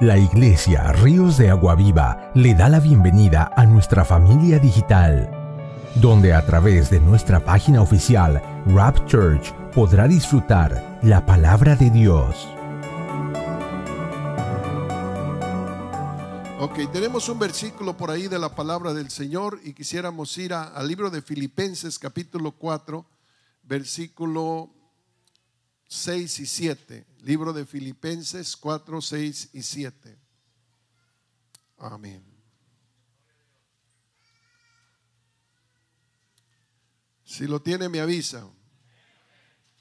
La Iglesia Ríos de Agua Viva le da la bienvenida a nuestra familia digital, donde a través de nuestra página oficial Rap Church podrá disfrutar la palabra de Dios. Ok, tenemos un versículo por ahí de la palabra del Señor y quisiéramos ir al libro de Filipenses capítulo 4, versículo 6 y 7. Libro de Filipenses 4, 6 y 7. Amén. Si lo tiene, me avisa.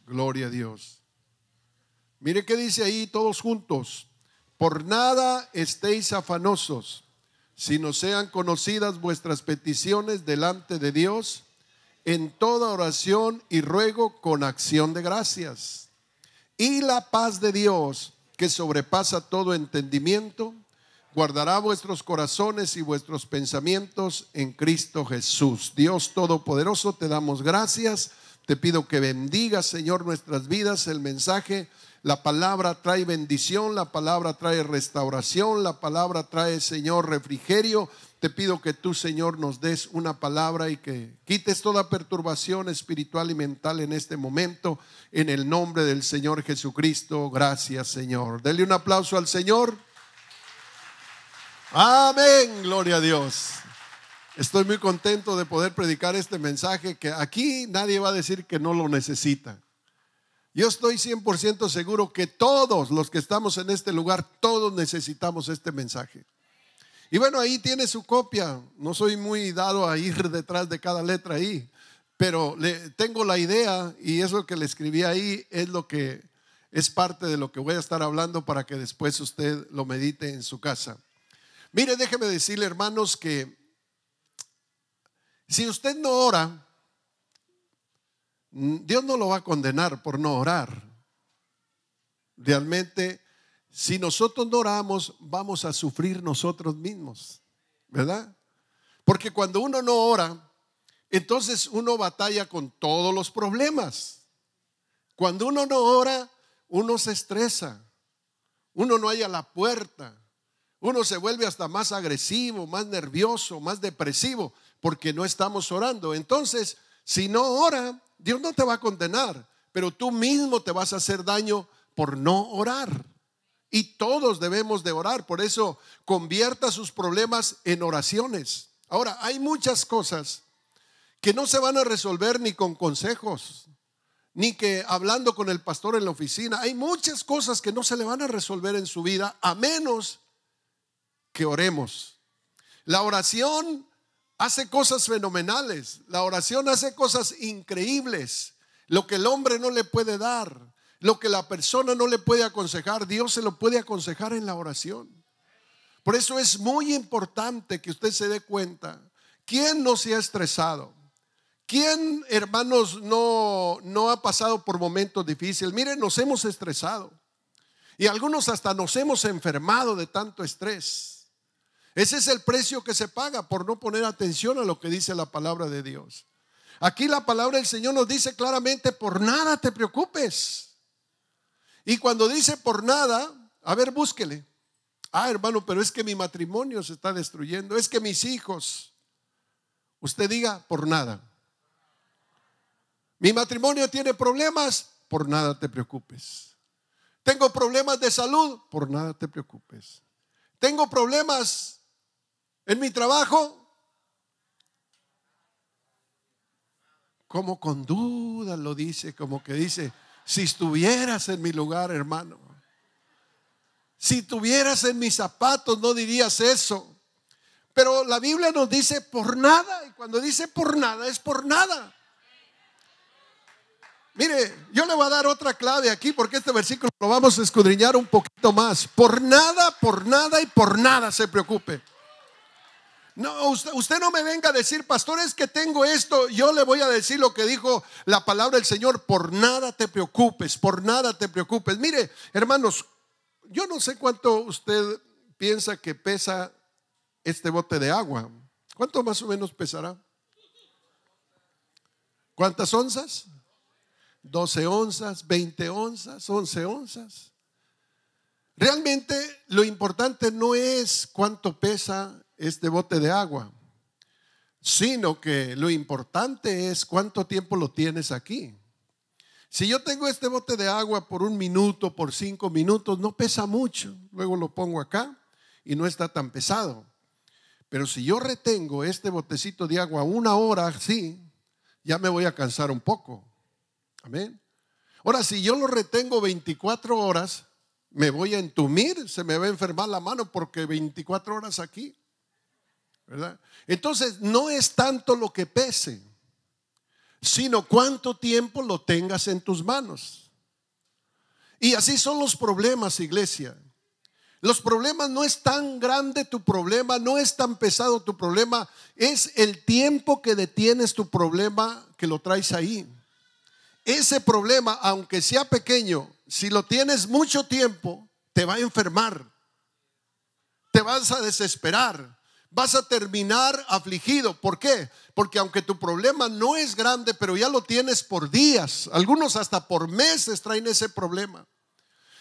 Gloria a Dios. Mire qué dice ahí todos juntos. Por nada estéis afanosos, sino sean conocidas vuestras peticiones delante de Dios en toda oración y ruego con acción de gracias y la paz de Dios, que sobrepasa todo entendimiento, guardará vuestros corazones y vuestros pensamientos en Cristo Jesús. Dios Todopoderoso, te damos gracias. Te pido que bendiga, Señor, nuestras vidas, el mensaje. La palabra trae bendición, la palabra trae restauración, la palabra trae, Señor, refrigerio, te pido que tú, Señor, nos des una palabra y que quites toda perturbación espiritual y mental en este momento. En el nombre del Señor Jesucristo, gracias, Señor. Dele un aplauso al Señor. Amén, gloria a Dios. Estoy muy contento de poder predicar este mensaje que aquí nadie va a decir que no lo necesita. Yo estoy 100% seguro que todos los que estamos en este lugar, todos necesitamos este mensaje. Y bueno, ahí tiene su copia. No soy muy dado a ir detrás de cada letra ahí, pero le, tengo la idea y eso que le escribí ahí es lo que es parte de lo que voy a estar hablando para que después usted lo medite en su casa. Mire, déjeme decirle, hermanos, que si usted no ora, mm, Dios no lo va a condenar por no orar. Realmente si nosotros no oramos, vamos a sufrir nosotros mismos, ¿verdad? Porque cuando uno no ora, entonces uno batalla con todos los problemas. Cuando uno no ora, uno se estresa, uno no haya la puerta, uno se vuelve hasta más agresivo, más nervioso, más depresivo, porque no estamos orando. Entonces, si no ora, Dios no te va a condenar, pero tú mismo te vas a hacer daño por no orar. Y todos debemos de orar. Por eso convierta sus problemas en oraciones. Ahora, hay muchas cosas que no se van a resolver ni con consejos, ni que hablando con el pastor en la oficina. Hay muchas cosas que no se le van a resolver en su vida a menos que oremos. La oración hace cosas fenomenales. La oración hace cosas increíbles. Lo que el hombre no le puede dar. Lo que la persona no le puede aconsejar, Dios se lo puede aconsejar en la oración. Por eso es muy importante que usted se dé cuenta quién no se ha estresado. ¿Quién, hermanos, no, no ha pasado por momentos difíciles? Miren, nos hemos estresado. Y algunos hasta nos hemos enfermado de tanto estrés. Ese es el precio que se paga por no poner atención a lo que dice la palabra de Dios. Aquí la palabra del Señor nos dice claramente, por nada te preocupes. Y cuando dice por nada, a ver, búsquele. Ah, hermano, pero es que mi matrimonio se está destruyendo, es que mis hijos. Usted diga por nada. Mi matrimonio tiene problemas, por nada te preocupes. Tengo problemas de salud, por nada te preocupes. Tengo problemas en mi trabajo. Como con duda lo dice, como que dice, si estuvieras en mi lugar, hermano. Si estuvieras en mis zapatos, no dirías eso. Pero la Biblia nos dice por nada. Y cuando dice por nada, es por nada. Mire, yo le voy a dar otra clave aquí porque este versículo lo vamos a escudriñar un poquito más. Por nada, por nada y por nada se preocupe. No, usted, no me venga a decir, pastor, es que tengo esto. Yo le voy a decir lo que dijo la palabra del Señor. Por nada te preocupes, por nada te preocupes. Mire, hermanos, yo no sé cuánto usted piensa que pesa este bote de agua. ¿Cuánto más o menos pesará? ¿Cuántas onzas? 12 onzas, 20 onzas, 11 onzas. Realmente lo importante no es cuánto pesa este bote de agua, sino que lo importante es cuánto tiempo lo tienes aquí. Si yo tengo este bote de agua por un minuto, por cinco minutos, no pesa mucho. Luego lo pongo acá y no está tan pesado. Pero si yo retengo este botecito de agua una hora así, ya me voy a cansar un poco. Amén. Ahora, si yo lo retengo 24 horas, me voy a entumir, se me va a enfermar la mano porque 24 horas aquí. Entonces, no es tanto lo que pese, sino cuánto tiempo lo tengas en tus manos. Y así son los problemas, iglesia. Los problemas no es tan grande tu problema, no es tan pesado tu problema, es el tiempo que detienes tu problema que lo traes ahí. Ese problema, aunque sea pequeño, si lo tienes mucho tiempo, te va a enfermar, te vas a desesperar, vas a terminar afligido. ¿Por qué? Porque aunque tu problema no es grande, pero ya lo tienes por días, algunos hasta por meses traen ese problema.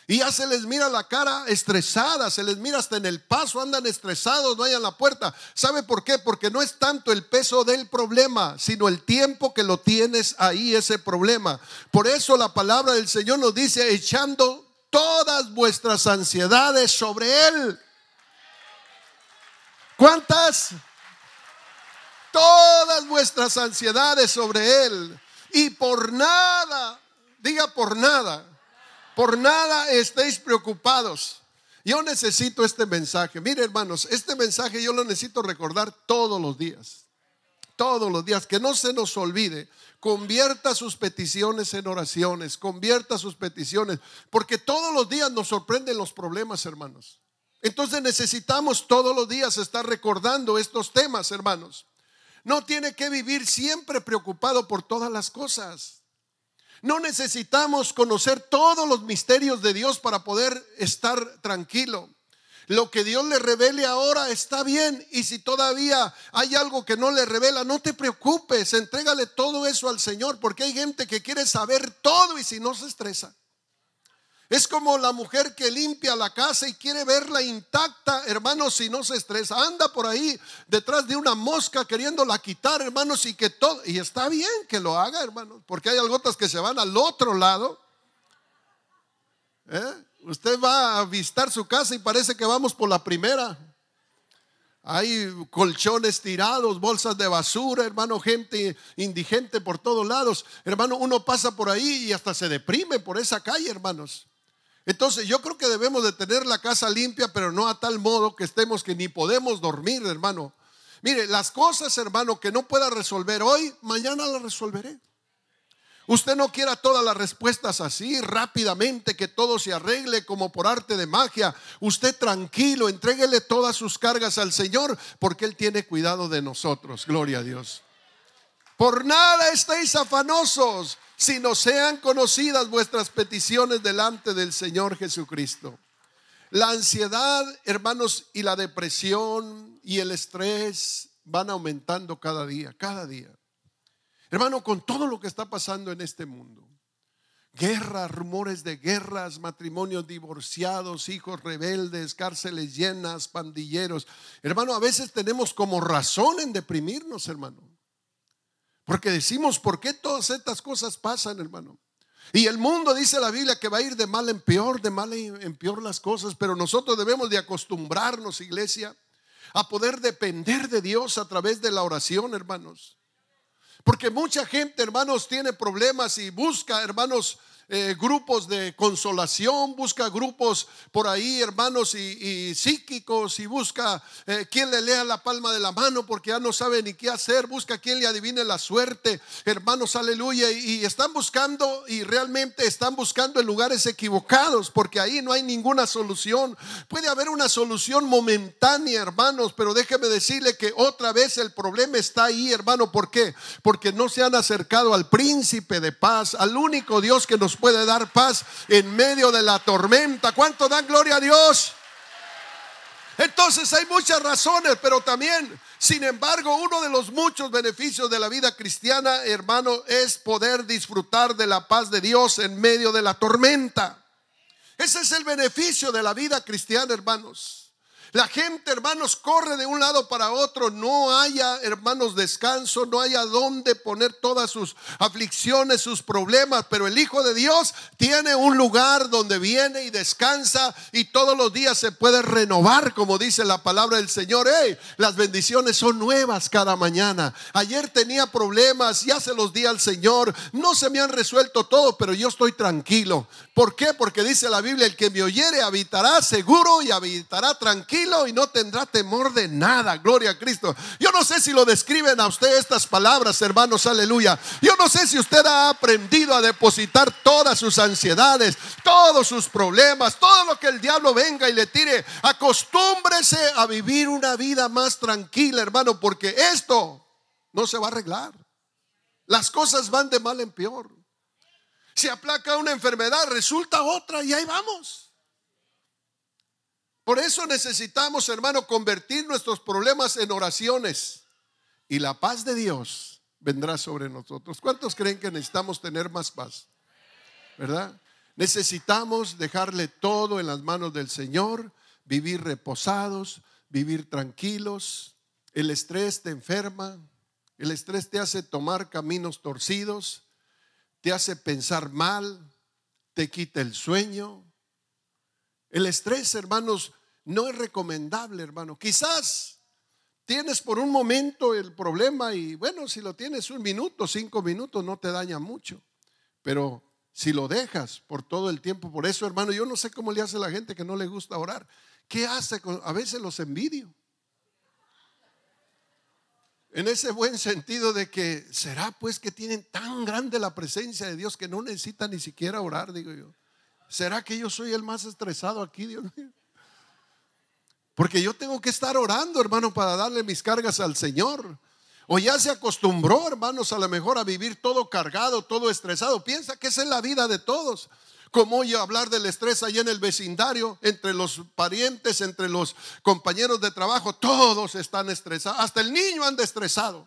Y ya se les mira la cara estresada, se les mira hasta en el paso, andan estresados, no hayan la puerta. ¿Sabe por qué? Porque no es tanto el peso del problema, sino el tiempo que lo tienes ahí, ese problema. Por eso la palabra del Señor nos dice, echando todas vuestras ansiedades sobre Él ¿Cuántas? Todas vuestras ansiedades sobre Él. Y por nada, diga por nada, por nada estéis preocupados. Yo necesito este mensaje. Mire, hermanos, este mensaje yo lo necesito recordar todos los días. Todos los días, que no se nos olvide. Convierta sus peticiones en oraciones, convierta sus peticiones, porque todos los días nos sorprenden los problemas, hermanos. Entonces necesitamos todos los días estar recordando estos temas, hermanos. No tiene que vivir siempre preocupado por todas las cosas. No necesitamos conocer todos los misterios de Dios para poder estar tranquilo. Lo que Dios le revele ahora está bien y si todavía hay algo que no le revela, no te preocupes, entrégale todo eso al Señor porque hay gente que quiere saber todo y si no se estresa. Es como la mujer que limpia la casa y quiere verla intacta, hermanos, si no se estresa. Anda por ahí detrás de una mosca queriéndola quitar, hermanos, y que todo. Y está bien que lo haga, hermanos, porque hay algotas que se van al otro lado. ¿Eh? Usted va a visitar su casa y parece que vamos por la primera. Hay colchones tirados, bolsas de basura, hermano, gente indigente por todos lados. Hermano, uno pasa por ahí y hasta se deprime por esa calle, hermanos. Entonces yo creo que debemos de tener la casa limpia, pero no a tal modo que estemos que ni podemos dormir, hermano. Mire, las cosas, hermano, que no pueda resolver hoy, mañana las resolveré. Usted no quiera todas las respuestas así, rápidamente, que todo se arregle como por arte de magia. Usted tranquilo, entréguele todas sus cargas al Señor, porque Él tiene cuidado de nosotros. Gloria a Dios. Por nada estéis afanosos, sino sean conocidas vuestras peticiones delante del Señor Jesucristo. La ansiedad, hermanos, y la depresión y el estrés van aumentando cada día, cada día. Hermano, con todo lo que está pasando en este mundo, guerras, rumores de guerras, matrimonios divorciados, hijos rebeldes, cárceles llenas, pandilleros. Hermano, a veces tenemos como razón en deprimirnos, hermano. Porque decimos, ¿por qué todas estas cosas pasan, hermano? Y el mundo dice la Biblia que va a ir de mal en peor, de mal en peor las cosas, pero nosotros debemos de acostumbrarnos, iglesia, a poder depender de Dios a través de la oración, hermanos. Porque mucha gente, hermanos, tiene problemas y busca, hermanos, eh, grupos de consolación, busca grupos por ahí, hermanos, y, psíquicos, y busca eh, quien le lea la palma de la mano porque ya no sabe ni qué hacer, busca quien le adivine la suerte, hermanos, aleluya, y, y están buscando y realmente están buscando en lugares equivocados porque ahí no hay ninguna solución. Puede haber una solución momentánea, hermanos, pero déjeme decirle que otra vez el problema está ahí, hermano, ¿por qué? Porque no se han acercado al príncipe de paz, al único Dios que nos puede dar paz en medio de la tormenta. ¿Cuánto dan gloria a Dios? Entonces hay muchas razones, pero también, sin embargo, uno de los muchos beneficios de la vida cristiana, hermano, es poder disfrutar de la paz de Dios en medio de la tormenta. Ese es el beneficio de la vida cristiana, hermanos. La gente, hermanos, corre de un lado para otro. No haya, hermanos, descanso. No haya dónde poner todas sus aflicciones, sus problemas. Pero el Hijo de Dios tiene un lugar donde viene y descansa. Y todos los días se puede renovar, como dice la palabra del Señor. las bendiciones son nuevas cada mañana. Ayer tenía problemas. Ya se los di al Señor. No se me han resuelto todo pero yo estoy tranquilo. ¿Por qué? Porque dice la Biblia, el que me oyere habitará seguro y habitará tranquilo y no tendrá temor de nada. Gloria a Cristo. Yo no sé si lo describen a usted estas palabras, hermanos, aleluya. Yo no sé si usted ha aprendido a depositar todas sus ansiedades, todos sus problemas, todo lo que el diablo venga y le tire. Acostúmbrese a vivir una vida más tranquila, hermano, porque esto no se va a arreglar. Las cosas van de mal en peor. Se aplaca una enfermedad, resulta otra y ahí vamos. Por eso necesitamos, hermano, convertir nuestros problemas en oraciones y la paz de Dios vendrá sobre nosotros. ¿Cuántos creen que necesitamos tener más paz? ¿Verdad? Necesitamos dejarle todo en las manos del Señor, vivir reposados, vivir tranquilos. El estrés te enferma, el estrés te hace tomar caminos torcidos, te hace pensar mal, te quita el sueño, el estrés, hermanos, no es recomendable, hermano. Quizás tienes por un momento el problema y bueno, si lo tienes un minuto, cinco minutos, no te daña mucho. Pero si lo dejas por todo el tiempo, por eso, hermano, yo no sé cómo le hace a la gente que no le gusta orar. ¿Qué hace? A veces los envidio. En ese buen sentido de que será pues que tienen tan grande la presencia de Dios que no necesitan ni siquiera orar, digo yo. ¿Será que yo soy el más estresado aquí, Dios mío? Porque yo tengo que estar orando, hermano, para darle mis cargas al Señor. O ya se acostumbró, hermanos, a lo mejor a vivir todo cargado, todo estresado. Piensa que esa es la vida de todos. Como yo hablar del estrés allá en el vecindario, entre los parientes, entre los compañeros de trabajo, todos están estresados. Hasta el niño anda estresado.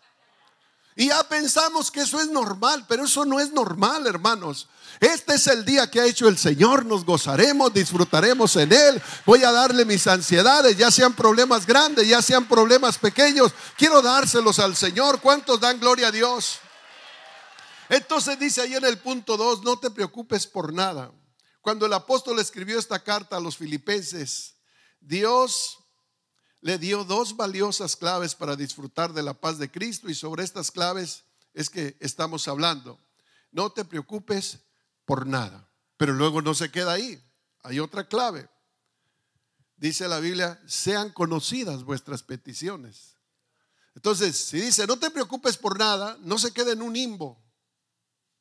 Y ya pensamos que eso es normal, pero eso no es normal, hermanos. Este es el día que ha hecho el Señor, nos gozaremos, disfrutaremos en Él. Voy a darle mis ansiedades, ya sean problemas grandes, ya sean problemas pequeños. Quiero dárselos al Señor. ¿Cuántos dan gloria a Dios? Entonces dice ahí en el punto 2, no te preocupes por nada. Cuando el apóstol escribió esta carta a los filipenses, Dios le dio dos valiosas claves para disfrutar de la paz de Cristo y sobre estas claves es que estamos hablando. No te preocupes por nada, pero luego no se queda ahí. Hay otra clave. Dice la Biblia, sean conocidas vuestras peticiones. Entonces, si dice, no te preocupes por nada, no se quede en un limbo,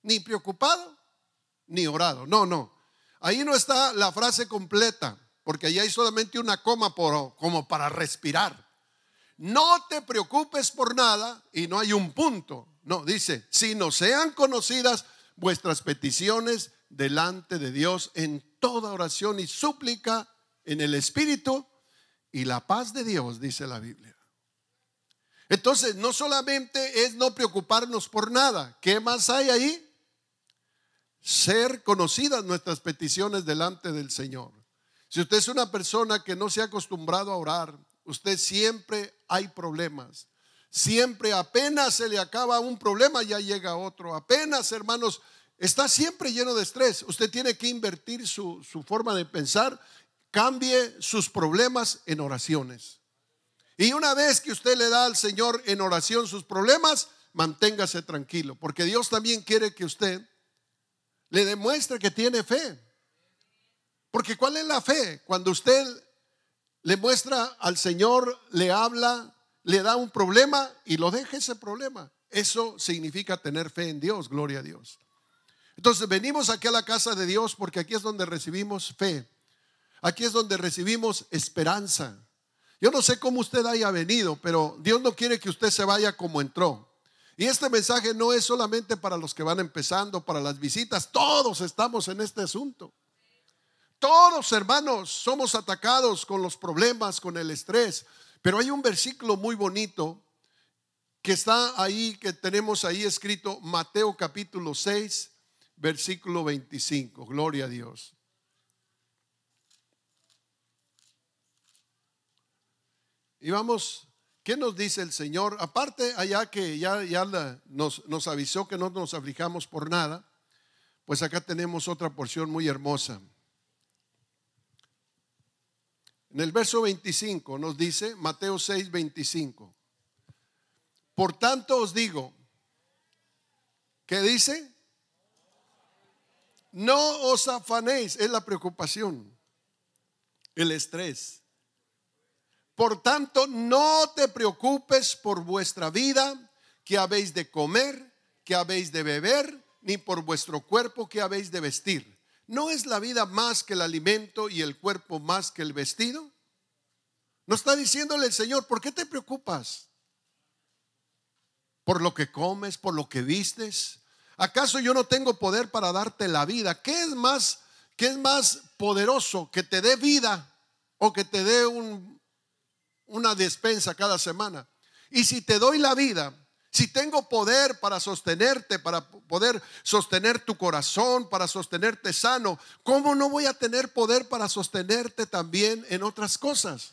ni preocupado, ni orado. No, no. Ahí no está la frase completa porque ahí hay solamente una coma por, como para respirar. No te preocupes por nada y no hay un punto. No, dice, si no sean conocidas vuestras peticiones delante de Dios en toda oración y súplica en el Espíritu y la paz de Dios, dice la Biblia. Entonces, no solamente es no preocuparnos por nada, ¿qué más hay ahí? Ser conocidas nuestras peticiones delante del Señor. Si usted es una persona que no se ha acostumbrado a orar, usted siempre hay problemas. Siempre apenas se le acaba un problema, ya llega otro. Apenas, hermanos, está siempre lleno de estrés. Usted tiene que invertir su, forma de pensar. Cambie sus problemas en oraciones. Y una vez que usted le da al Señor en oración sus problemas, manténgase tranquilo, porque Dios también quiere que usted le demuestre que tiene fe. Porque ¿cuál es la fe? Cuando usted le muestra al Señor, le habla, le da un problema y lo deja ese problema. Eso significa tener fe en Dios, gloria a Dios. Entonces venimos aquí a la casa de Dios porque aquí es donde recibimos fe. Aquí es donde recibimos esperanza. Yo no sé cómo usted haya venido, pero Dios no quiere que usted se vaya como entró. Y este mensaje no es solamente para los que van empezando, para las visitas, todos estamos en este asunto. Todos hermanos somos atacados con los problemas, con el estrés, pero hay un versículo muy bonito que está ahí, que tenemos ahí escrito, Mateo capítulo 6, versículo 25. Gloria a Dios. Y vamos, ¿qué nos dice el Señor? Aparte, allá que ya, ya nos, nos avisó que no nos aflijamos por nada, pues acá tenemos otra porción muy hermosa. En el verso 25 nos dice, Mateo 6, 25. Por tanto os digo, ¿qué dice? No os afanéis, es la preocupación, el estrés. Por tanto, no te preocupes por vuestra vida, que habéis de comer, que habéis de beber, ni por vuestro cuerpo, que habéis de vestir. ¿No es la vida más que el alimento y el cuerpo más que el vestido? No está diciéndole el Señor, ¿por qué te preocupas? ¿Por lo que comes? ¿Por lo que vistes? ¿Acaso yo no tengo poder para darte la vida? ¿Qué es más, qué es más poderoso? ¿Que te dé vida o que te dé un, una despensa cada semana? Y si te doy la vida, si tengo poder para sostenerte, para poder sostener tu corazón, para sostenerte sano, ¿cómo no voy a tener poder para sostenerte también en otras cosas?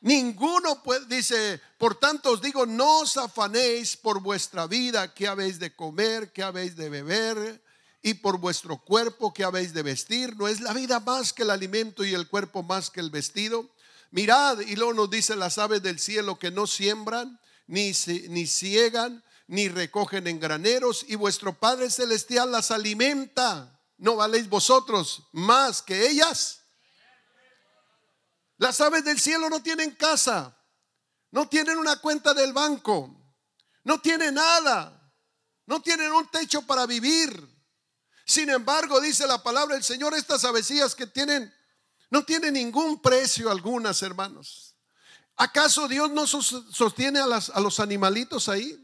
Ninguno puede, dice, por tanto os digo, no os afanéis por vuestra vida, qué habéis de comer, qué habéis de beber, y por vuestro cuerpo que habéis de vestir. ¿No es la vida más que el alimento y el cuerpo más que el vestido? Mirad, y luego nos dice las aves del cielo que no siembran, ni, ni ciegan, ni recogen en graneros, y vuestro Padre Celestial las alimenta. ¿No valéis vosotros más que ellas? Las aves del cielo no tienen casa, no tienen una cuenta del banco, no tienen nada, no tienen un techo para vivir. Sin embargo, dice la palabra del Señor, estas avecillas que tienen, no tienen ningún precio algunas, hermanos. ¿Acaso Dios no sostiene a, los animalitos ahí?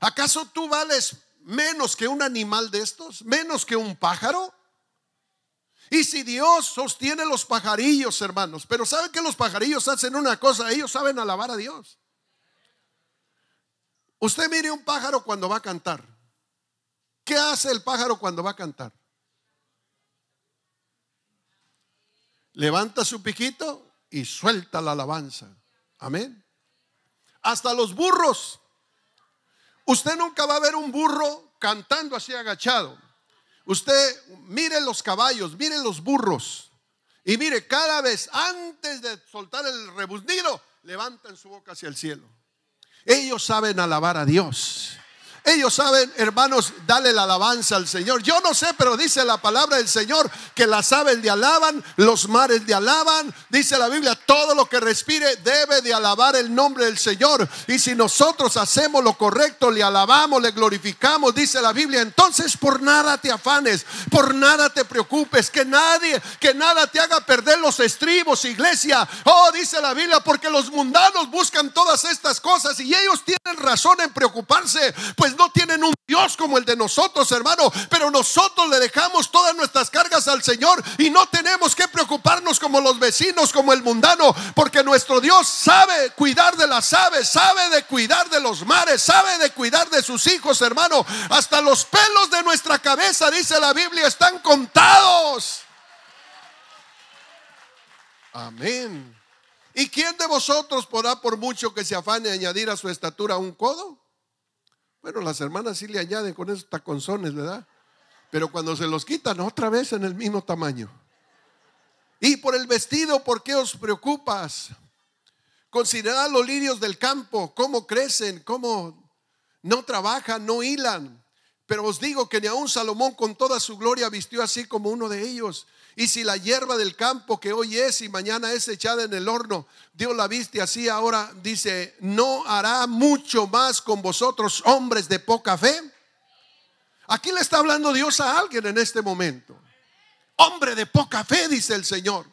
¿Acaso tú vales menos que un animal de estos? ¿Menos que un pájaro? Y si Dios sostiene los pajarillos, hermanos, pero ¿saben que los pajarillos hacen una cosa? Ellos saben alabar a Dios. Usted mire un pájaro cuando va a cantar. ¿Qué hace el pájaro cuando va a cantar? Levanta su piquito y suelta la alabanza. Amén. Hasta los burros. Usted nunca va a ver un burro cantando así agachado. Usted mire los caballos, mire los burros. Y mire, cada vez antes de soltar el rebuznido, levantan su boca hacia el cielo. Ellos saben alabar a Dios. Ellos saben, hermanos, dale la alabanza al Señor. Yo no sé, pero dice la palabra del Señor que las aves de alaban, los mares le alaban. Dice la Biblia, todo lo que respire debe de alabar el nombre del Señor. Y si nosotros hacemos lo correcto, le alabamos, le glorificamos, dice la Biblia, entonces por nada te afanes, por nada te preocupes, que nadie, que nada te haga perder los estribos, iglesia. Oh, dice la Biblia, porque los mundanos buscan todas estas cosas y ellos tienen razón en preocuparse, pues no tienen un Dios como el de nosotros, hermano, pero nosotros le dejamos todas nuestras cargas al Señor y no tenemos que preocuparnos como los vecinos, como el mundano, porque nuestro Dios sabe cuidar de las aves, sabe de cuidar de los mares, sabe de cuidar de sus hijos, hermano. Hasta los pelos de nuestra cabeza, dice la Biblia, están contados. Amén. ¿Y quién de vosotros podrá por mucho que se afane añadir a su estatura un codo? Bueno, las hermanas sí le añaden con esos taconzones, ¿verdad? Pero cuando se los quitan, otra vez en el mismo tamaño. Y por el vestido, ¿por qué os preocupas? Considerad los lirios del campo, cómo crecen, cómo no trabajan, no hilan. Pero os digo que ni aun Salomón con toda su gloria vistió así como uno de ellos. Y si la hierba del campo que hoy es y mañana es echada en el horno, Dios la viste así ahora, dice, ¿no hará mucho más con vosotros hombres de poca fe? Aquí le está hablando Dios a alguien en este momento. Hombre de poca fe, dice el Señor.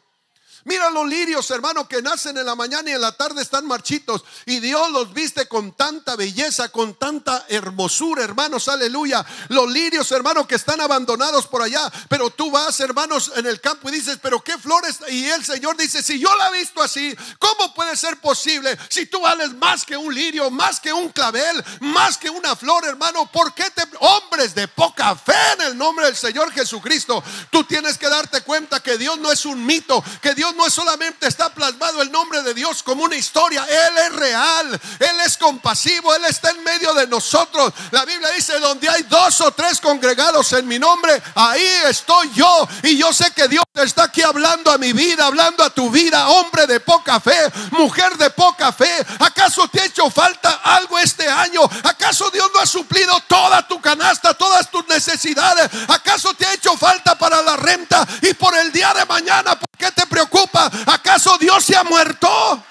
Mira los lirios, hermano, que nacen en la mañana y en la tarde están marchitos. Y Dios los viste con tanta belleza, con tanta hermosura, hermanos, aleluya. Los lirios, hermano, que están abandonados por allá. Pero tú vas, hermanos, en el campo y dices, pero qué flores. Y el Señor dice, si yo la he visto así, ¿cómo puede ser posible? Si tú vales más que un lirio, más que un clavel, más que una flor, hermano, ¿por qué te... Hombres de poca fe en el nombre del Señor Jesucristo, tú tienes que darte cuenta que Dios no es un mito, que Dios no es solamente está plasmado el nombre de Dios como una historia, Él es real, Él es compasivo, Él está en medio de nosotros. La Biblia dice, donde hay dos o tres congregados en mi nombre, ahí estoy yo. Y yo sé que Dios está aquí hablando a mi vida, hablando a tu vida, hombre de poca fe, mujer de poca fe. ¿Acaso te ha hecho falta algo este año? ¿Acaso Dios no ha suplido toda tu canasta, todas tus necesidades? ¿Acaso te ha hecho falta para la renta y por el día de mañana? ¿Por qué te preocupas? ¿Acaso Dios se ha muerto?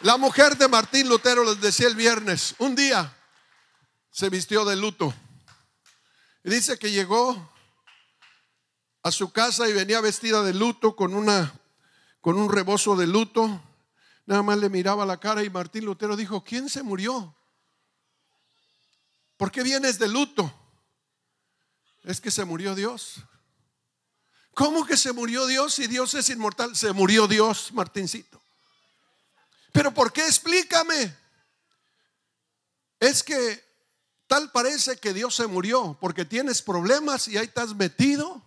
La mujer de Martín Lutero les decía el viernes, un día se vistió de luto. Y dice que llegó a su casa y venía vestida de luto con una con un rebozo de luto. Nada más le miraba la cara y Martín Lutero dijo, "¿Quién se murió? ¿Por qué vienes de luto?" es que se murió Dios. ¿Cómo que se murió Dios si Dios es inmortal? Se murió Dios, Martincito. Pero ¿por qué? Explícame. Es que tal parece que Dios se murió porque tienes problemas y ahí estás metido,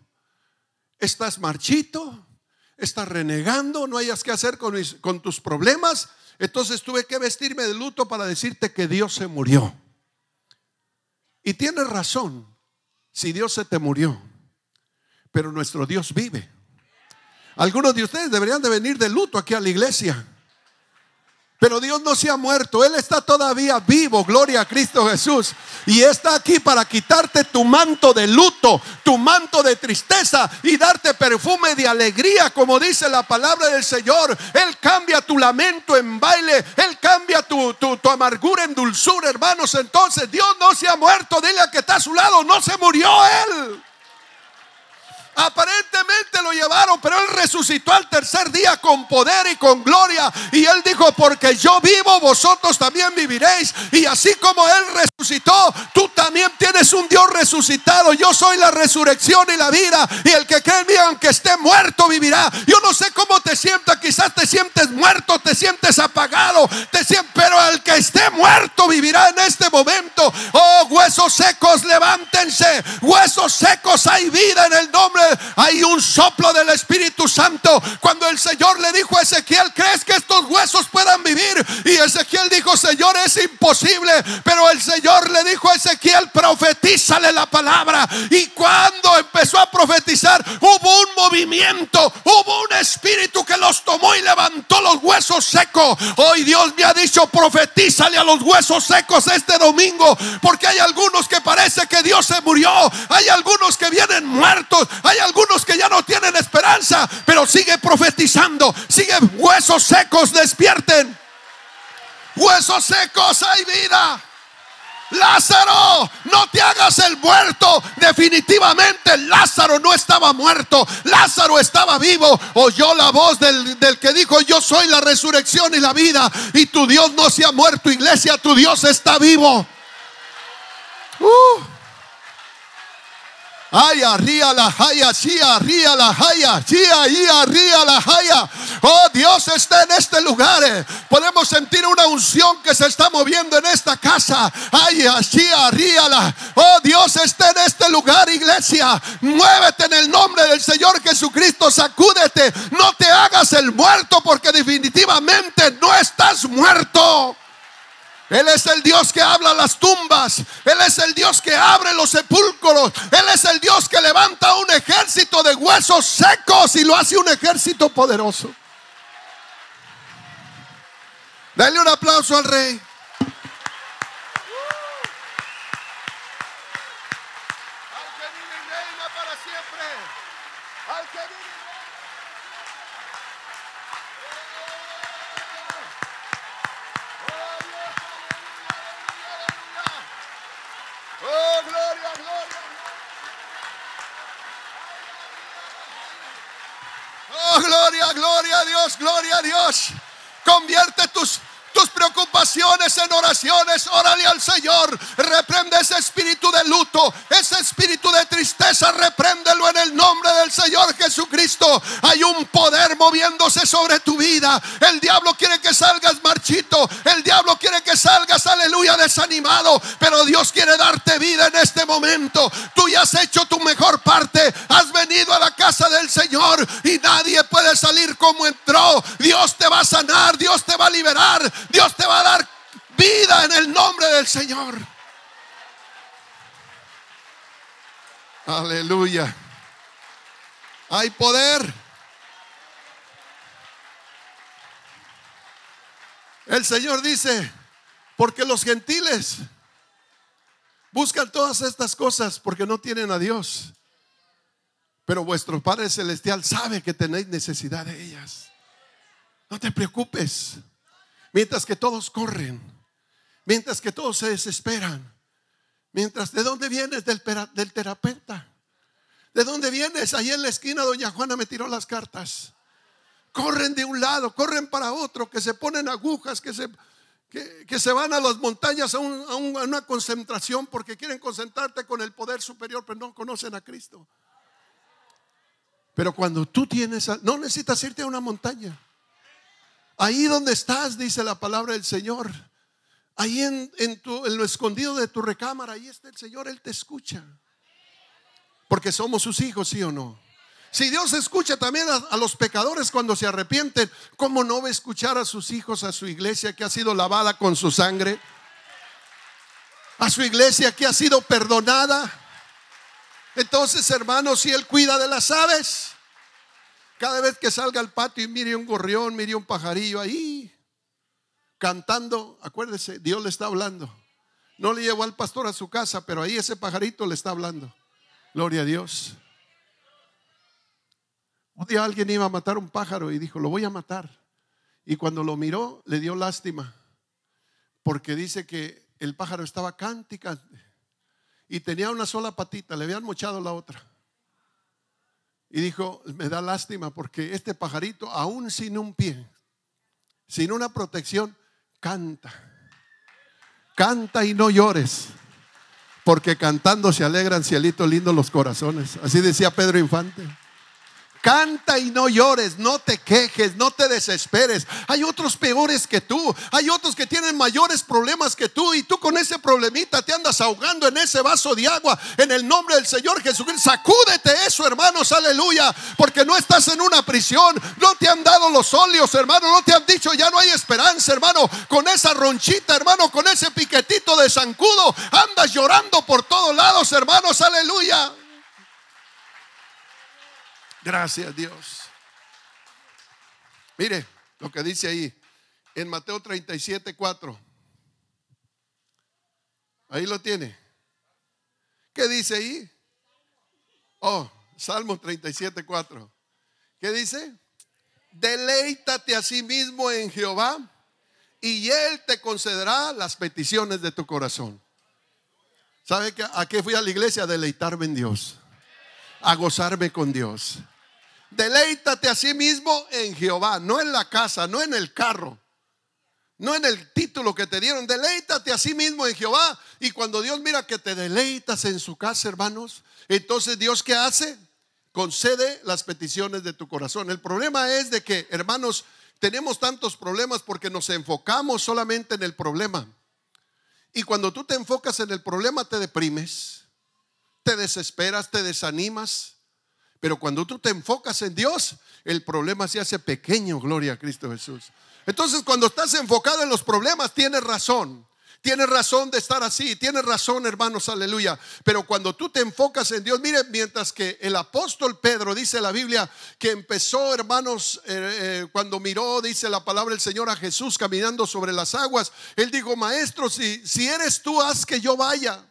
estás marchito, estás renegando, no hayas que hacer con, con tus problemas. Entonces tuve que vestirme de luto para decirte que Dios se murió. Y tienes razón, si Dios se te murió, pero nuestro Dios vive. Algunos de ustedes deberían de venir de luto aquí a la iglesia. Pero Dios no se ha muerto, Él está todavía vivo, gloria a Cristo Jesús. Y está aquí para quitarte tu manto de luto, tu manto de tristeza y darte perfume de alegría, como dice la palabra del Señor. Él cambia tu lamento en baile, Él cambia tu, tu, amargura en dulzura, hermanos. Entonces Dios no se ha muerto, dile que está a su lado, no se murió Él. Aparentemente lo llevaron, pero él resucitó al tercer día con poder y con gloria. Y él dijo, porque yo vivo, vosotros también viviréis. Y así como él resucitó, tú también tienes un Dios resucitado. Yo soy la resurrección y la vida. Y el que cree en mí, aunque esté muerto, vivirá. Yo no sé cómo te sientas. Quizás te sientes muerto, te sientes apagado. Te pero el que esté muerto, vivirá en este momento. Oh, huesos secos, levántense. Huesos secos, hay vida en el nombre hay un soplo del Espíritu Santo. Cuando el Señor le dijo a Ezequiel, ¿crees que estos huesos puedan vivir? Y Ezequiel dijo, Señor, es imposible. Pero el Señor le dijo a Ezequiel, profetízale la palabra. Y cuando empezó a profetizar, hubo un movimiento, hubo un espíritu que los tomó y levantó los huesos secos. Hoy Dios me ha dicho, profetízale a los huesos secos este domingo, porque hay algunos que parece que Dios se murió, hay algunos que vienen muertos, hay hay algunos que ya no tienen esperanza, pero sigue profetizando. Sigue huesos secos, despierten. Huesos secos, hay vida. Lázaro, no te hagas el muerto. Definitivamente Lázaro no estaba muerto. Lázaro estaba vivo. Oyó la voz del, del, que dijo, yo soy la resurrección y la vida. Y tu Dios no se ha muerto, iglesia. Tu Dios está vivo. Uh. Ay, arría la jaya, sí, la jaya, sí, ahí arría la jaya. Oh, Dios está en este lugar. Eh. Podemos sentir una unción que se está moviendo en esta casa. Ay, así arriba, la. Oh, Dios está en este lugar, iglesia. Muévete en el nombre del Señor Jesucristo, sacúdete. No te hagas el muerto porque definitivamente no estás muerto. Él es el Dios que habla las tumbas. Él es el Dios que abre los sepulcros. Él es el Dios que levanta un ejército de huesos secos y lo hace un ejército poderoso. Dale un aplauso al rey. Convierte tus en oraciones, órale al Señor. Reprende ese espíritu de luto, ese espíritu de tristeza, repréndelo en el nombre del Señor Jesucristo. Hay un poder moviéndose sobre tu vida. El diablo quiere que salgas marchito, el diablo quiere que salgas, aleluya, desanimado, pero Dios quiere darte vida en este momento. Tú ya has hecho tu mejor parte, has venido a la casa del Señor y nadie puede salir como entró. Dios te va a sanar, Dios te va a liberar, Dios te va a dar Vida en el nombre del Señor. Aleluya. Hay poder. El Señor dice, porque los gentiles buscan todas estas cosas porque no tienen a Dios. Pero vuestro Padre Celestial sabe que tenéis necesidad de ellas. No te preocupes. Mientras que todos corren, Mientras que todos se desesperan. Mientras, ¿de dónde vienes? Del, terapeuta. ¿De dónde vienes? Ahí en la esquina doña Juana me tiró las cartas. Corren de un lado, corren para otro, que se ponen agujas, que se, que, se van a las montañas a, una concentración porque quieren concentrarte con el poder superior, pero no conocen a Cristo. Pero cuando tú tienes, no necesitas irte a una montaña. Ahí donde estás, dice la palabra del Señor, Ahí en, lo escondido de tu recámara, ahí está el Señor, Él te escucha. Porque somos sus hijos, ¿sí o no? Si Dios escucha también a, los pecadores cuando se arrepienten, ¿cómo no va a escuchar a sus hijos, a su iglesia que ha sido lavada con su sangre? A su iglesia que ha sido perdonada. Entonces, hermanos, si Él cuida de las aves, cada vez que salga al patio y mire un gorrión, mire un pajarillo ahí, cantando, acuérdese, Dios le está hablando. No le llevó al pastor a su casa, pero ahí ese pajarito le está hablando. Gloria a Dios. Un día alguien iba a matar un pájaro y dijo, lo voy a matar. Y cuando lo miró, le dio lástima, porque dice que el pájaro estaba cántico y tenía una sola patita, le habían mochado la otra. Y dijo, me da lástima porque este pajarito, aún sin un pie, sin una protección, Canta. Canta y no llores. Porque cantando se alegran, cielitos lindo, los corazones. Así decía Pedro Infante. Canta y no llores, no te quejes, no te desesperes. Hay otros peores que tú, hay otros que tienen mayores problemas que tú y tú con ese problemita te andas ahogando en ese vaso de agua. En el nombre del Señor Jesucristo, sacúdete eso, hermanos, aleluya, porque no estás en una prisión, no te han dado los óleos, hermano, no te han dicho ya no hay esperanza, hermano, con esa ronchita, hermano, con ese piquetito de zancudo, andas llorando por todos lados, hermanos, aleluya. Gracias Dios. Mire lo que dice ahí en Mateo 37, 4. Ahí lo tiene. ¿Qué dice ahí? Oh, Salmo 37, 4. ¿Qué dice? Deleítate a sí mismo en Jehová y Él te concederá las peticiones de tu corazón. ¿Sabe que a qué fui a la iglesia? A deleitarme en Dios, a gozarme con Dios, Deleítate a sí mismo en Jehová, no en la casa, no en el carro, no en el título que te dieron. Deleítate a sí mismo en Jehová. Y cuando Dios mira que te deleitas en su casa, hermanos, entonces Dios ¿qué hace? Concede las peticiones de tu corazón. El problema es de que, hermanos, tenemos tantos problemas porque nos enfocamos solamente en el problema. Y cuando tú te enfocas en el problema, te deprimes, te desesperas, te desanimas pero cuando tú te enfocas en Dios, el problema se hace pequeño, gloria a Cristo Jesús. Entonces, cuando estás enfocado en los problemas, tienes razón. Tienes razón de estar así, tienes razón hermanos, aleluya. Pero cuando tú te enfocas en Dios, mire, mientras que el apóstol Pedro dice la Biblia que empezó, hermanos, eh, eh, cuando miró, dice la palabra del Señor a Jesús caminando sobre las aguas, él dijo, maestro, si, si eres tú, haz que yo vaya.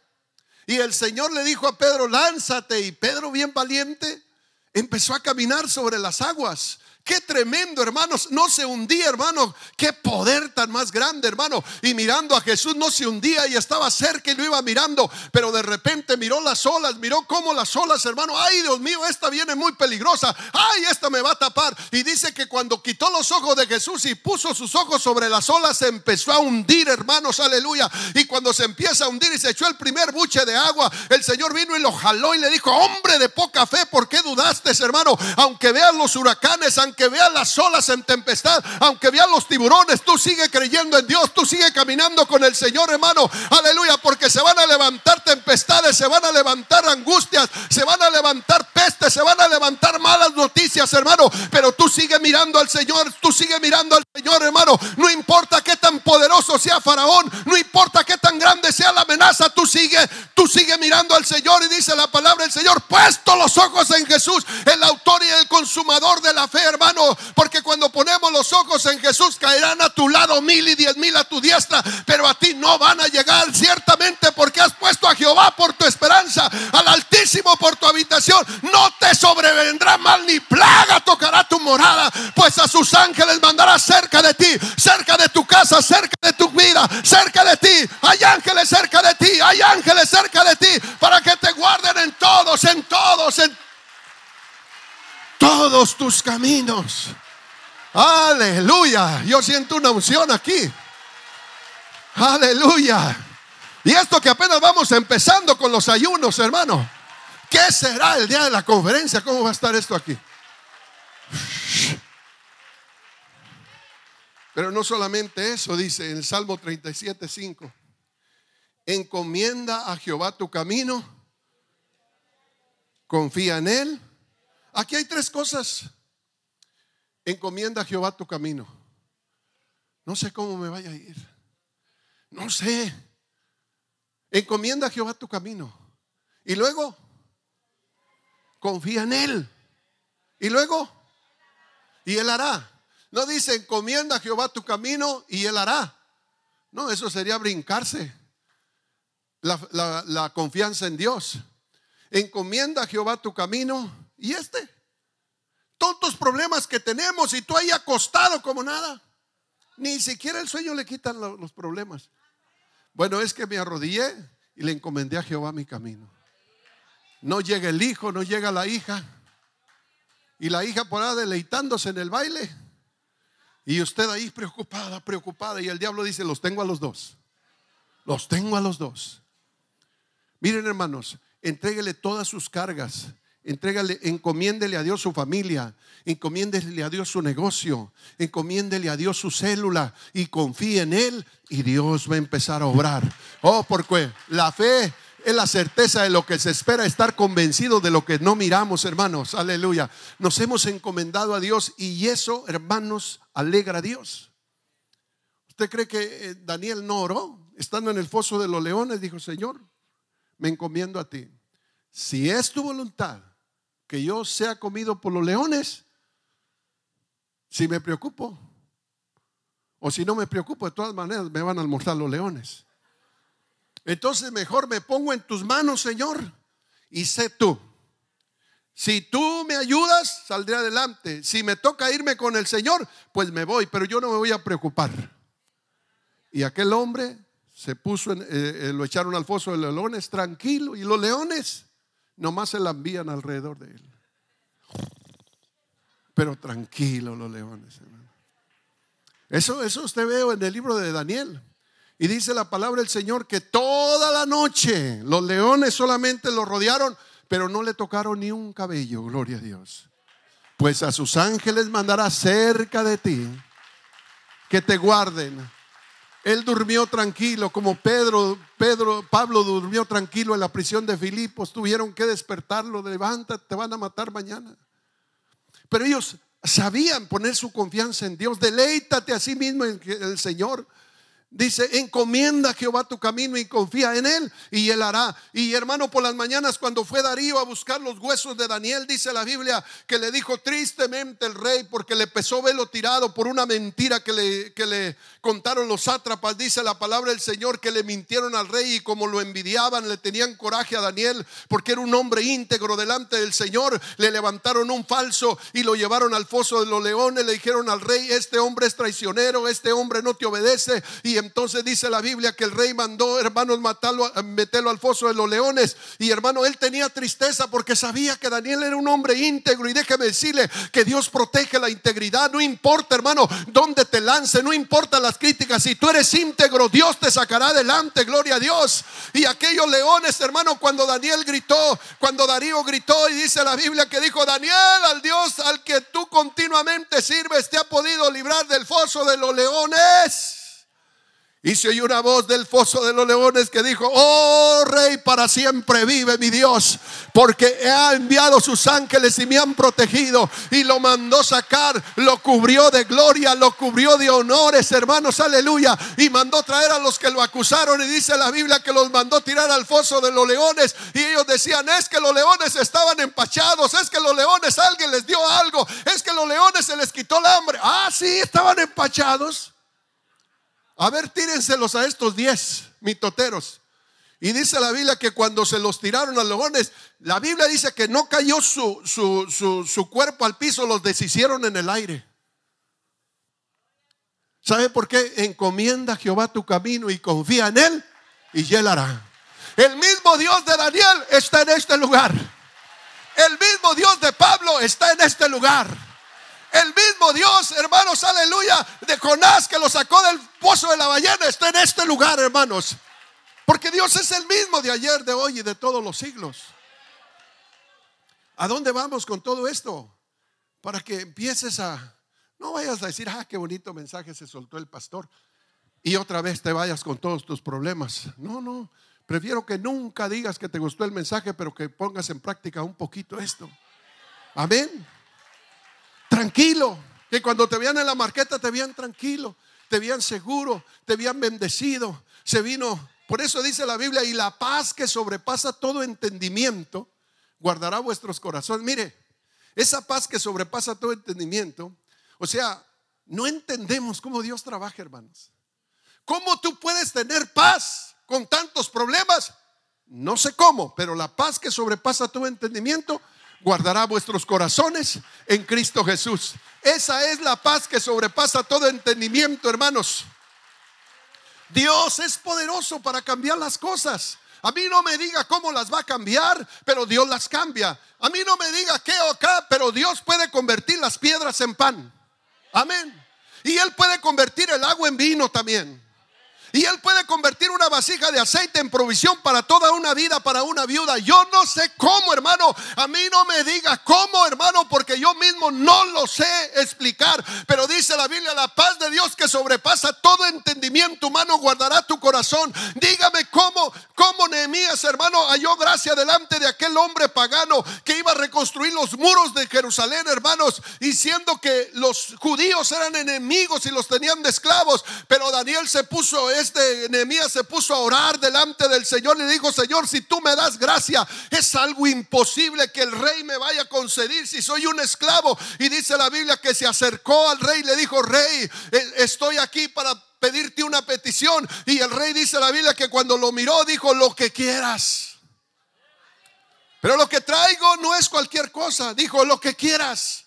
Y el Señor le dijo a Pedro, lánzate. Y Pedro, bien valiente, empezó a caminar sobre las aguas. Qué tremendo, hermanos. No se hundía, hermano. Qué poder tan más grande, hermano. Y mirando a Jesús no se hundía y estaba cerca y lo iba mirando. Pero de repente miró las olas, miró cómo las olas, hermano. Ay, Dios mío, esta viene muy peligrosa. Ay, esta me va a tapar. Y dice que cuando quitó los ojos de Jesús y puso sus ojos sobre las olas, se empezó a hundir, hermanos. Aleluya. Y cuando se empieza a hundir y se echó el primer buche de agua, el Señor vino y lo jaló y le dijo, hombre de poca fe, ¿por qué dudaste, hermano? Aunque vean los huracanes, han que vean las olas en tempestad, aunque vean los tiburones, tú sigue creyendo en Dios, tú sigue caminando con el Señor, hermano. Aleluya, porque se van a levantar tempestades, se van a levantar angustias, se van a levantar pestes, se van a levantar malas noticias, hermano. Pero tú sigue mirando al Señor, tú sigue mirando al Señor, hermano. No importa qué tan poderoso sea Faraón, no importa qué tan grande sea la amenaza, tú sigue Sigue mirando al Señor y dice la palabra del Señor, puesto los ojos en Jesús, el autor y el consumador de la fe, hermano, porque cuando ponemos los ojos en Jesús caerán a tu lado mil y diez mil a tu diestra, pero a ti no van a llegar ciertamente porque has puesto a Jehová por tu esperanza, Altísimo por tu habitación. No te sobrevendrá mal ni plaga tocará tu morada, pues a sus ángeles mandará cerca de ti, cerca de tu casa, cerca de tu vida, cerca de ti. Hay ángeles cerca de ti, hay ángeles cerca de ti, para que te guarden en todos, en todos, en todos tus caminos. Aleluya. Yo siento una unción aquí. Aleluya. Y esto que apenas vamos empezando con los ayunos, hermano. ¿Qué será el día de la conferencia? ¿Cómo va a estar esto aquí? Pero no solamente eso, dice en el Salmo 37, 5. Encomienda a Jehová tu camino, confía en Él. Aquí hay tres cosas. Encomienda a Jehová tu camino. No sé cómo me vaya a ir. No sé. Encomienda a Jehová tu camino. Y luego, confía en Él. Y luego, y Él hará. No dice, encomienda a Jehová tu camino y Él hará. No, eso sería brincarse la, confianza en Dios. Encomienda a Jehová tu camino y este. los problemas que tenemos y tú ahí acostado como nada. Ni siquiera el sueño le quitan los problemas. Bueno, es que me arrodillé y le encomendé a Jehová mi camino. No llega el hijo, no llega la hija. Y la hija por ahí deleitándose en el baile. Y usted ahí preocupada, preocupada. Y el diablo dice, los tengo a los dos. Los tengo a los dos. Miren hermanos, entreguele todas sus cargas Entrégale, encomiéndele a Dios su familia, encomiéndele a Dios su negocio, encomiéndele a Dios su célula y confíe en Él y Dios va a empezar a obrar. Oh, porque la fe es la certeza de lo que se espera, estar convencido de lo que no miramos, hermanos. Aleluya. Nos hemos encomendado a Dios y eso, hermanos, alegra a Dios. ¿Usted cree que eh, Daniel no oró? Estando en el foso de los leones, dijo, Señor, me encomiendo a ti. Si es tu voluntad, que yo sea comido por los leones si me preocupo. O si no me preocupo, de todas maneras me van a almorzar los leones. Entonces mejor me pongo en tus manos, Señor, y sé tú. Si tú me ayudas, saldré adelante. Si me toca irme con el Señor, pues me voy, pero yo no me voy a preocupar. Y aquel hombre se puso, en, eh, eh, lo echaron al foso de los leones, tranquilo. Y los leones Nomás se la envían alrededor de él. Pero tranquilo los leones, Eso, eso usted veo en el libro de Daniel. Y dice la palabra del Señor que toda la noche los leones solamente lo rodearon, pero no le tocaron ni un cabello, gloria a Dios. Pues a sus ángeles mandará cerca de ti que te guarden él durmió tranquilo, como Pedro, Pedro, Pablo durmió tranquilo en la prisión de Filipos. Tuvieron que despertarlo, Levanta te van a matar mañana. Pero ellos sabían poner su confianza en Dios. Deleítate a sí mismo en el Señor, Dice, encomienda a Jehová tu camino y confía en él y él hará. Y hermano, por las mañanas cuando fue Darío a buscar los huesos de Daniel, dice la Biblia que le dijo tristemente el rey porque le pesó velo tirado por una mentira que le, le contaron los sátrapas. Dice la palabra del Señor que le mintieron al rey y como lo envidiaban, le tenían coraje a Daniel porque era un hombre íntegro delante del Señor. Le levantaron un falso y lo llevaron al foso de los leones. Le dijeron al rey, este hombre es traicionero, este hombre no te obedece. Y entonces dice la Biblia que el rey mandó, hermanos, matarlo, eh, meterlo al foso de los leones. Y hermano, él tenía tristeza porque sabía que Daniel era un hombre íntegro. Y déjeme decirle que Dios protege la integridad. No importa, hermano, dónde te lance, no importa las críticas. Si tú eres íntegro, Dios te sacará adelante. Gloria a Dios. Y aquellos leones, hermano, cuando Daniel gritó, cuando Darío gritó, y dice la Biblia que dijo: Daniel, al Dios al que tú continuamente sirves, te ha podido librar del foso de los leones. Y se oyó una voz del foso de los leones que dijo, oh rey, para siempre vive mi Dios, porque ha enviado sus ángeles y me han protegido y lo mandó sacar, lo cubrió de gloria, lo cubrió de honores, hermanos, aleluya, y mandó traer a los que lo acusaron y dice la Biblia que los mandó tirar al foso de los leones y ellos decían, es que los leones estaban empachados, es que los leones alguien les dio algo, es que los leones se les quitó el hambre, ah, sí, estaban empachados. A ver, tírenselos a estos diez mitoteros. Y dice la Biblia que cuando se los tiraron a los leones, la Biblia dice que no cayó su, su, su, su cuerpo al piso, los deshicieron en el aire. ¿Sabe por qué? Encomienda a Jehová tu camino y confía en Él y Él hará. El mismo Dios de Daniel está en este lugar. El mismo Dios de Pablo está en este lugar. El mismo Dios, hermanos, aleluya, de Jonás que lo sacó del pozo de la ballena, está en este lugar, hermanos. Porque Dios es el mismo de ayer, de hoy y de todos los siglos. ¿A dónde vamos con todo esto? Para que empieces a... No vayas a decir, ah, qué bonito mensaje se soltó el pastor. Y otra vez te vayas con todos tus problemas. No, no. Prefiero que nunca digas que te gustó el mensaje, pero que pongas en práctica un poquito esto. Amén tranquilo, que cuando te vean en la marqueta te vean tranquilo, te vean seguro, te vean bendecido. Se vino, por eso dice la Biblia, y la paz que sobrepasa todo entendimiento, guardará vuestros corazones. Mire, esa paz que sobrepasa todo entendimiento, o sea, no entendemos cómo Dios trabaja, hermanos. ¿Cómo tú puedes tener paz con tantos problemas? No sé cómo, pero la paz que sobrepasa todo entendimiento guardará vuestros corazones en Cristo Jesús. Esa es la paz que sobrepasa todo entendimiento, hermanos. Dios es poderoso para cambiar las cosas. A mí no me diga cómo las va a cambiar, pero Dios las cambia. A mí no me diga qué o acá, pero Dios puede convertir las piedras en pan. Amén. Y Él puede convertir el agua en vino también. Y Él puede convertir una vasija de aceite en provisión para toda una vida, para una viuda. Yo no sé cómo, hermano. A mí no me digas cómo, hermano, porque yo mismo no lo sé explicar. Pero dice la Biblia, la paz de Dios que sobrepasa todo entendimiento humano guardará tu corazón. Dígame cómo, cómo Nehemías, hermano, halló gracia delante de aquel hombre pagano que iba a reconstruir los muros de Jerusalén, hermanos, diciendo que los judíos eran enemigos y los tenían de esclavos. Pero Daniel se puso este Nehemías se puso a orar delante del Señor y le dijo, Señor, si tú me das gracia, es algo imposible que el rey me vaya a conceder si soy un esclavo. Y dice la Biblia que se acercó al rey y le dijo, rey, e, estoy aquí para pedirte una petición. Y el rey dice la Biblia que cuando lo miró dijo, lo que quieras. Pero lo que traigo no es cualquier cosa. Dijo, lo que quieras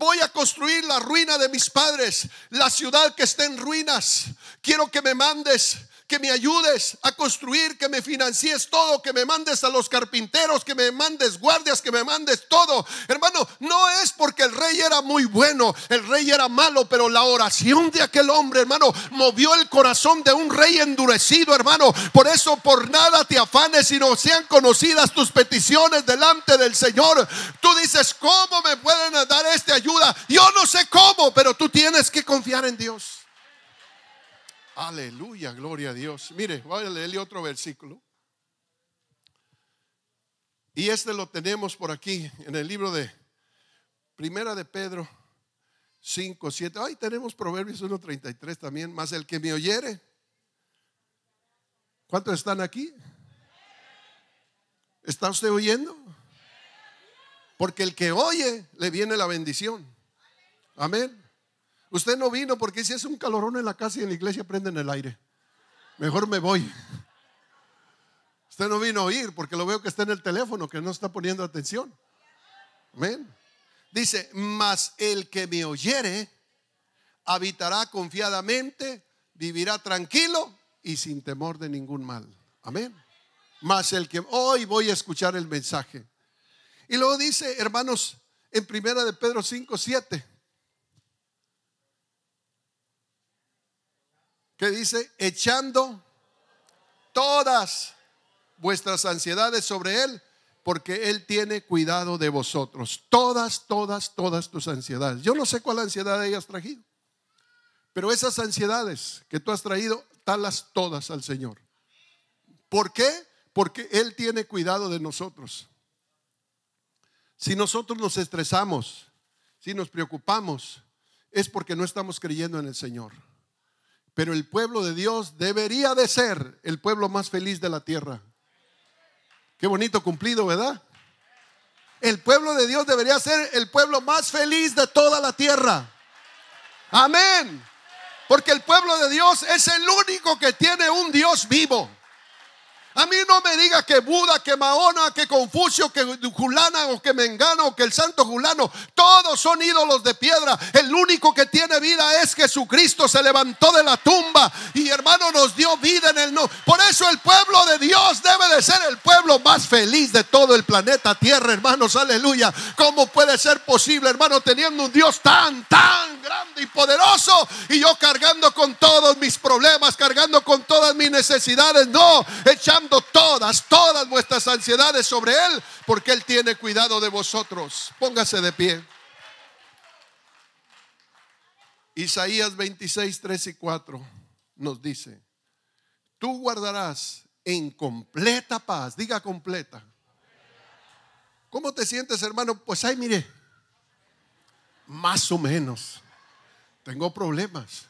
voy a construir la ruina de mis padres, la ciudad que está en ruinas. Quiero que me mandes que me ayudes a construir, que me financies todo, que me mandes a los carpinteros, que me mandes guardias, que me mandes todo. Hermano, no es porque el rey era muy bueno, el rey era malo, pero la oración de aquel hombre, hermano, movió el corazón de un rey endurecido, hermano. Por eso, por nada te afanes, no sean conocidas tus peticiones delante del Señor. Tú dices, ¿cómo me pueden dar esta ayuda? Yo no sé cómo, pero tú tienes que confiar en Dios. Aleluya, gloria a Dios. Mire, voy a leerle otro versículo. Y este lo tenemos por aquí en el libro de Primera de Pedro 5, 7. Ahí tenemos Proverbios 1.33 también, más el que me oyere. ¿Cuántos están aquí? ¿Está usted oyendo? Porque el que oye le viene la bendición. Amén. Usted no vino porque si es un calorón en la casa y en la iglesia prenden el aire. Mejor me voy. Usted no vino a oír porque lo veo que está en el teléfono, que no está poniendo atención. Amén. Dice, mas el que me oyere habitará confiadamente, vivirá tranquilo y sin temor de ningún mal. Amén. Mas el que hoy voy a escuchar el mensaje. Y luego dice, hermanos, en primera de Pedro 5, 7. que dice, echando todas vuestras ansiedades sobre Él, porque Él tiene cuidado de vosotros. Todas, todas, todas tus ansiedades. Yo no sé cuál ansiedad hayas traído, pero esas ansiedades que tú has traído, talas todas al Señor. ¿Por qué? Porque Él tiene cuidado de nosotros. Si nosotros nos estresamos, si nos preocupamos, es porque no estamos creyendo en el Señor. Pero el pueblo de Dios debería de ser el pueblo más feliz de la tierra. Qué bonito cumplido, ¿verdad? El pueblo de Dios debería ser el pueblo más feliz de toda la tierra. Amén. Porque el pueblo de Dios es el único que tiene un Dios vivo. A mí no me diga que Buda, que Mahona, que Confucio, que Julana o que Mengano o que el Santo Julano, todos son ídolos de piedra. El único que tiene vida es Jesucristo. Se levantó de la tumba y hermano nos dio vida en el no. Por eso el pueblo de Dios debe de ser el pueblo más feliz de todo el planeta Tierra, hermanos. Aleluya. ¿Cómo puede ser posible, hermano, teniendo un Dios tan, tan grande y poderoso y yo cargando con todos mis problemas, cargando con todas mis necesidades? No, echamos todas, todas vuestras ansiedades sobre Él, porque Él tiene cuidado de vosotros. Póngase de pie. Isaías 26, 3 y 4 nos dice, tú guardarás en completa paz, diga completa. ¿Cómo te sientes, hermano? Pues ahí mire, más o menos. Tengo problemas.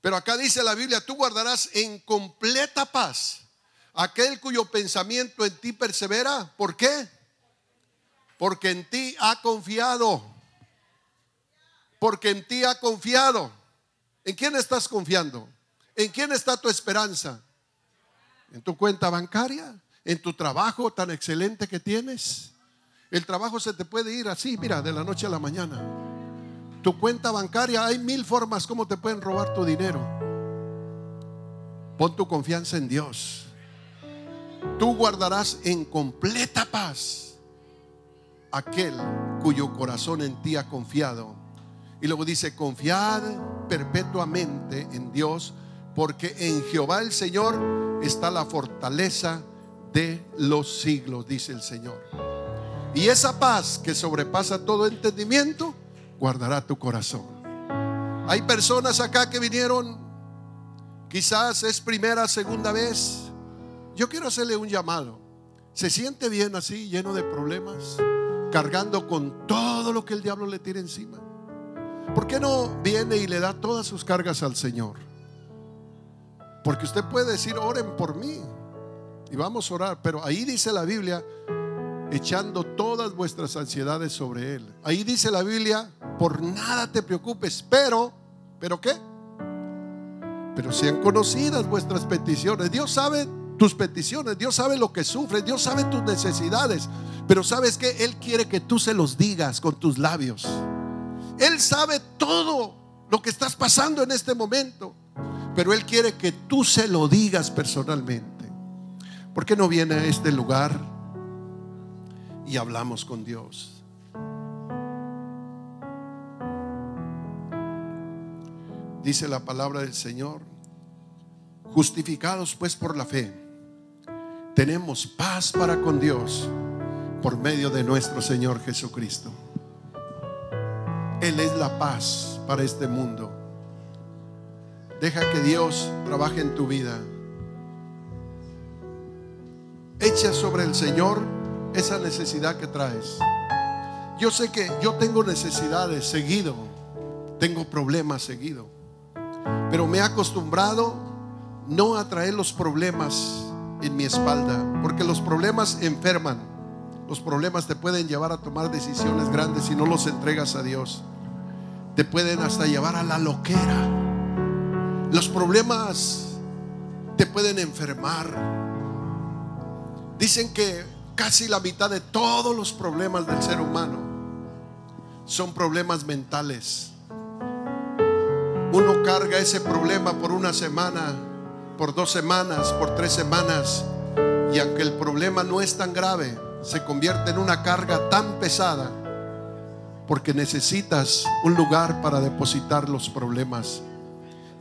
Pero acá dice la Biblia, tú guardarás en completa paz aquel cuyo pensamiento en ti persevera. ¿Por qué? Porque en ti ha confiado. Porque en ti ha confiado. ¿En quién estás confiando? ¿En quién está tu esperanza? ¿En tu cuenta bancaria? ¿En tu trabajo tan excelente que tienes? El trabajo se te puede ir así, mira, de la noche a la mañana tu cuenta bancaria. Hay mil formas como te pueden robar tu dinero. Pon tu confianza en Dios. Tú guardarás en completa paz aquel cuyo corazón en ti ha confiado. Y luego dice, confiad perpetuamente en Dios, porque en Jehová el Señor está la fortaleza de los siglos, dice el Señor. Y esa paz que sobrepasa todo entendimiento, guardará tu corazón. Hay personas acá que vinieron, quizás es primera, segunda vez. Yo quiero hacerle un llamado. ¿Se siente bien así, lleno de problemas, cargando con todo lo que el diablo le tira encima? ¿Por qué no viene y le da todas sus cargas al Señor? Porque usted puede decir, oren por mí. Y vamos a orar, pero ahí dice la Biblia, echando todas vuestras ansiedades sobre Él. Ahí dice la Biblia, por nada te preocupes, pero, ¿pero qué? Pero sean conocidas vuestras peticiones. Dios sabe tus peticiones, Dios sabe lo que sufres, Dios sabe tus necesidades, pero sabes que Él quiere que tú se los digas con tus labios. Él sabe todo lo que estás pasando en este momento, pero Él quiere que tú se lo digas personalmente. ¿Por qué no viene a este lugar? y hablamos con Dios. Dice la palabra del Señor, justificados pues por la fe, tenemos paz para con Dios por medio de nuestro Señor Jesucristo. Él es la paz para este mundo. Deja que Dios trabaje en tu vida. Echa sobre el Señor esa necesidad que traes. Yo sé que yo tengo necesidades seguido, tengo problemas seguido, pero me he acostumbrado no a traer los problemas en mi espalda, porque los problemas enferman, los problemas te pueden llevar a tomar decisiones grandes si no los entregas a Dios, te pueden hasta llevar a la loquera, los problemas te pueden enfermar. Dicen que casi la mitad de todos los problemas del ser humano son problemas mentales. Uno carga ese problema por una semana, por dos semanas, por tres semanas, y aunque el problema no es tan grave, se convierte en una carga tan pesada porque necesitas un lugar para depositar los problemas.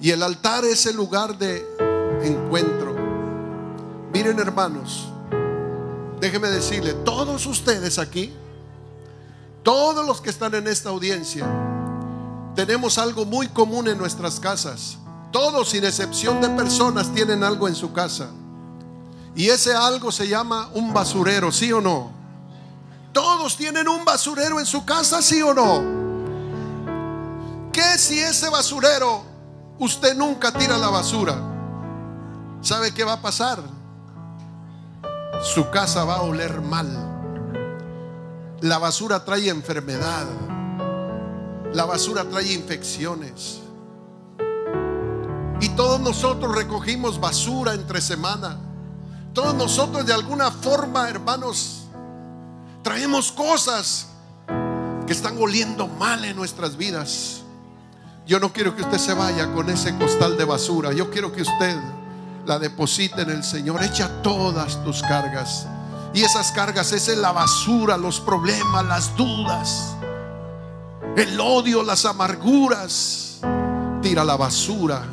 Y el altar es el lugar de encuentro. Miren hermanos, Déjeme decirle, todos ustedes aquí, todos los que están en esta audiencia, tenemos algo muy común en nuestras casas. Todos, sin excepción de personas, tienen algo en su casa. Y ese algo se llama un basurero, ¿sí o no? Todos tienen un basurero en su casa, ¿sí o no? ¿Qué si ese basurero usted nunca tira la basura? ¿Sabe qué va a pasar? su casa va a oler mal. La basura trae enfermedad. La basura trae infecciones. Y todos nosotros recogimos basura entre semana. Todos nosotros de alguna forma, hermanos, traemos cosas que están oliendo mal en nuestras vidas. Yo no quiero que usted se vaya con ese costal de basura. Yo quiero que usted la deposita en el Señor. Echa todas tus cargas. Y esas cargas, esa es la basura, los problemas, las dudas, el odio, las amarguras. Tira la basura.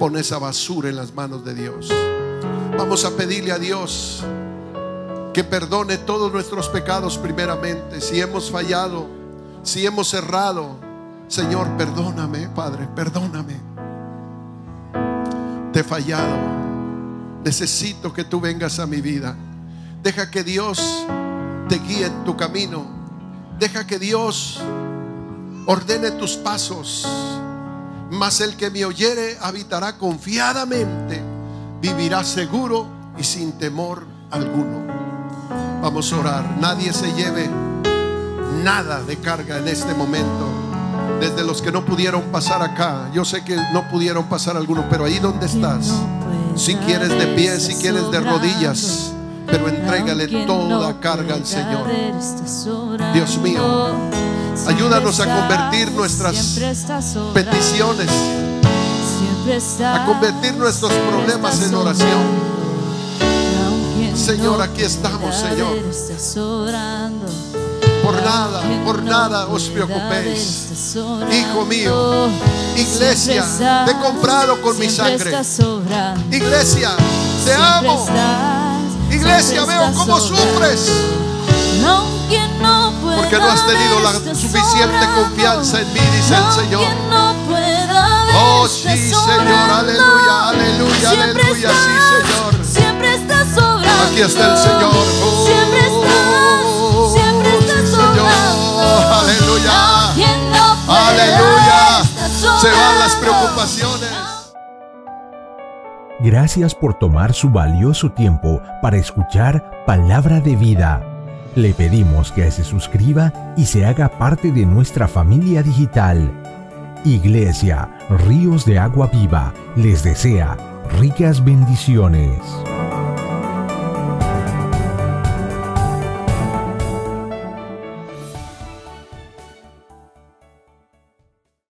Pon esa basura en las manos de Dios. Vamos a pedirle a Dios que perdone todos nuestros pecados primeramente. Si hemos fallado, si hemos errado, Señor, perdóname, Padre, perdóname fallado. Necesito que tú vengas a mi vida. Deja que Dios te guíe en tu camino. Deja que Dios ordene tus pasos. Mas el que me oyere habitará confiadamente, vivirá seguro y sin temor alguno. Vamos a orar. Nadie se lleve nada de carga en este momento desde los que no pudieron pasar acá. Yo sé que no pudieron pasar algunos, pero ahí donde estás, si quieres de pie, si quieres de rodillas, pero entrégale toda carga al Señor. Dios mío, ayúdanos a convertir nuestras peticiones, a convertir nuestros problemas en oración. Señor, aquí estamos, Señor por nada, por nada os preocupéis. Hijo mío, iglesia, te he comprado con mi sangre. Iglesia, te amo. Iglesia, veo cómo sufres. Porque no has tenido la suficiente confianza en mí, dice el Señor. Oh, sí, Señor, aleluya, aleluya, aleluya, sí, Señor. Aquí está el Señor. Oh. Siempre Oh, Aleluya. Se van las preocupaciones. Gracias por tomar su valioso tiempo para escuchar Palabra de Vida. Le pedimos que se suscriba y se haga parte de nuestra familia digital. Iglesia Ríos de Agua Viva les desea ricas bendiciones.